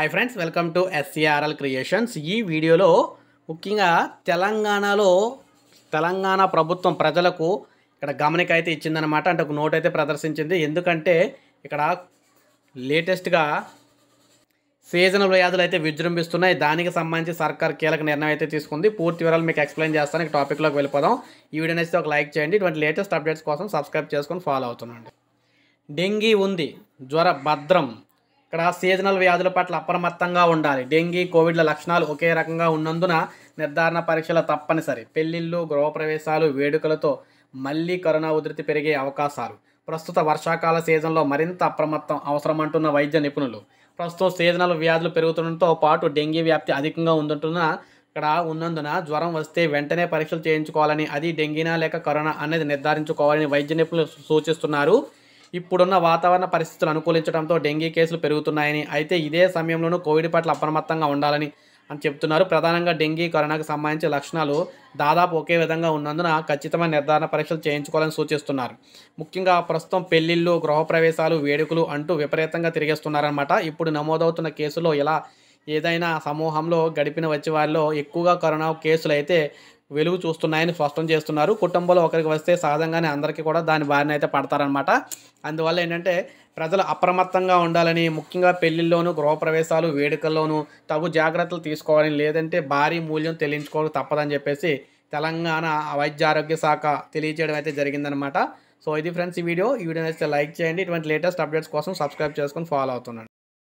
hi friends welcome to SCRL creations ఈ వీడియోలో ముఖ్యంగా తెలంగాణలో తెలంగాణ ప్రభుత్వం ప్రజలకు ఇక్కడ గమనిక అయితే ఇచ్చిందనమాట అంటే ఒక నోట్ అయితే ప్రదర్శించింది ఎందుకంటే ఇక్కడ లేటెస్ట్గా సీజనల్ వ్యాధులు అయితే విజృంభిస్తున్నాయి దానికి సంబంధించి సర్కార్ కీలక నిర్ణయం అయితే తీసుకుంది పూర్తి వివరాలు మీకు ఎక్స్ప్లెయిన్ చేస్తాను ఇక్కడ టాపిక్లోకి వెళ్ళిపోదాం ఈ వీడియో నచ్చితే ఒక లైక్ చేయండి ఇటువంటి లేటెస్ట్ అప్డేట్స్ కోసం సబ్స్క్రైబ్ చేసుకొని ఫాలో అవుతున్నాండి డెంగీ ఉంది జ్వర భద్రం ఇక్కడ సీజనల్ వ్యాధుల పట్ల అప్రమత్తంగా ఉండాలి డెంగీ కోవిడ్ల లక్షణాలు ఒకే రకంగా ఉన్నందున నిర్ధారణ పరీక్షలు తప్పనిసరి పెళ్లిళ్ళు గృహప్రవేశాలు వేడుకలతో మళ్లీ కరోనా ఉధృతి పెరిగే అవకాశాలు ప్రస్తుత వర్షాకాల సీజన్లో మరింత అప్రమత్తం అవసరమంటున్న వైద్య నిపుణులు ప్రస్తుతం సీజనల్ వ్యాధులు పెరుగుతుండటంతో పాటు డెంగీ వ్యాప్తి అధికంగా ఉందంటున్న ఇక్కడ ఉన్నందున జ్వరం వస్తే వెంటనే పరీక్షలు చేయించుకోవాలని అది డెంగీనా లేక కరోనా అనేది నిర్ధారించుకోవాలని వైద్య నిపుణులు సూచిస్తున్నారు ఇప్పుడున్న వాతావరణ పరిస్థితులు అనుకూలించడంతో డెంగీ కేసులు పెరుగుతున్నాయని అయితే ఇదే సమయంలోనూ కోవిడ్ పట్ల అప్రమత్తంగా ఉండాలని అని చెప్తున్నారు ప్రధానంగా డెంగీ కరోనాకు సంబంధించిన లక్షణాలు దాదాపు ఒకే విధంగా ఉన్నందున ఖచ్చితమైన నిర్ధారణ పరీక్షలు చేయించుకోవాలని సూచిస్తున్నారు ముఖ్యంగా ప్రస్తుతం పెళ్లిళ్ళు గృహప్రవేశాలు వేడుకలు అంటూ విపరీతంగా తిరిగేస్తున్నారనమాట ఇప్పుడు నమోదవుతున్న కేసులో ఇలా ఏదైనా సమూహంలో గడిపిన వచ్చే వారిలో ఎక్కువగా కరోనా కేసులు అయితే వెలుగు చూస్తున్నాయని స్పష్టం చేస్తున్నారు కుటుంబంలో ఒకరికి వస్తే సహజంగానే అందరికీ కూడా దాని బారిన అయితే పడతారనమాట అందువల్ల ఏంటంటే ప్రజలు అప్రమత్తంగా ఉండాలని ముఖ్యంగా పెళ్లిల్లోనూ గృహప్రవేశాలు వేడుకల్లోనూ తగు జాగ్రత్తలు తీసుకోవాలని లేదంటే భారీ మూల్యం తెలియించుకోవడం తప్పదని చెప్పేసి తెలంగాణ వైద్య ఆరోగ్య శాఖ తెలియజేయడం అయితే జరిగిందనమాట సో ఇది ఫ్రెండ్స్ ఈ వీడియో ఈ వీడియో నచ్చితే లైక్ చేయండి ఇటువంటి లేటెస్ట్ అప్డేట్స్ కోసం సబ్స్క్రైబ్ చేసుకొని ఫాలో అవుతున్నాను